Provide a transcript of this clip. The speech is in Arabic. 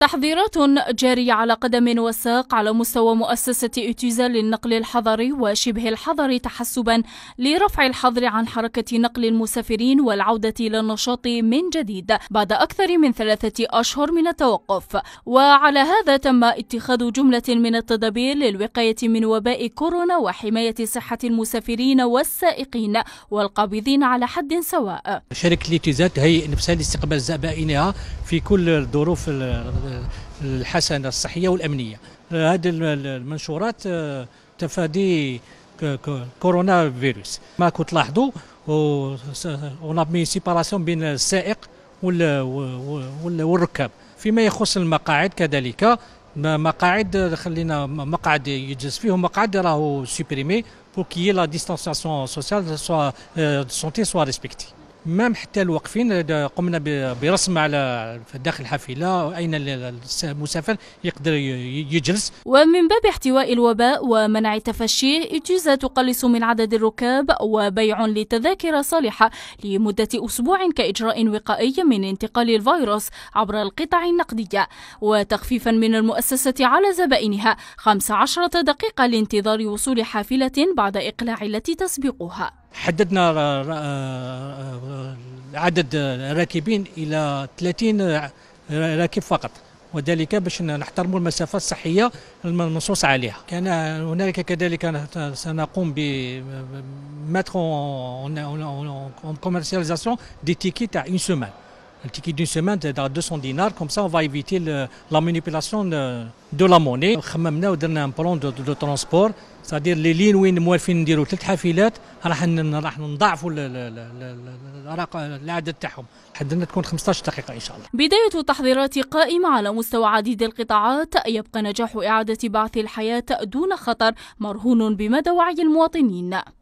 تحضيرات جارية على قدم وساق على مستوى مؤسسة إتيزا للنقل الحضري وشبه الحضري تحسبا لرفع الحظر عن حركة نقل المسافرين والعودة إلى النشاط من جديد بعد أكثر من ثلاثة أشهر من التوقف وعلى هذا تم اتخاذ جملة من التدابير للوقاية من وباء كورونا وحماية صحة المسافرين والسائقين والقابضين على حد سواء شركة الإتيزا تهيئ نفسها لاستقبال زبائنها في كل الظروف الحسنه الصحيه والامنيه هذه المنشورات آه، تفادي كورونا فيروس ما كنت تلاحظوا اون سيباراسيون بين السائق والركاب فيما يخص المقاعد كذلك مقاعد خلينا مقعد يجلس فيه مقعد راهو سوبريمي بو كي لا ديستانسياسيون سوسيال سوا سونتي سوا ريسبكتي ما حتى الوقفين قمنا برسم على داخل الحافله اين المسافر يقدر يجلس ومن باب احتواء الوباء ومنع تفشيه اجهزه تقلص من عدد الركاب وبيع لتذاكر صالحه لمده اسبوع كاجراء وقائي من انتقال الفيروس عبر القطع النقديه وتخفيفا من المؤسسه على زبائنها 15 دقيقه لانتظار وصول حافله بعد اقلاع التي تسبقها حددنا آه، آه، عدد الراكبين الى 30 راكب فقط وذلك باش نحترموا المسافه الصحيه المنصوص عليها كان هنالك كذلك سنقوم ب mettre اون كوميرسياليزاسيون دي تيكي تاع اون tickets un ticket d'une semaine à 200 dinars, comme ça on va éviter le, la manipulation de, de la monnaie. Nous avons donné un plan خممنا ودرنا ان بلان دو, دو ترونسبور سادير لي لين وين موالفين نديروا ثلاث حافلات راح راح نضاعفوا العدد تاعهم حدنا تكون 15 دقيقه ان شاء الله. بدايه التحضيرات قائمه على مستوى عديد القطاعات يبقى نجاح اعاده بعث الحياه دون خطر مرهون بمدى وعي المواطنين.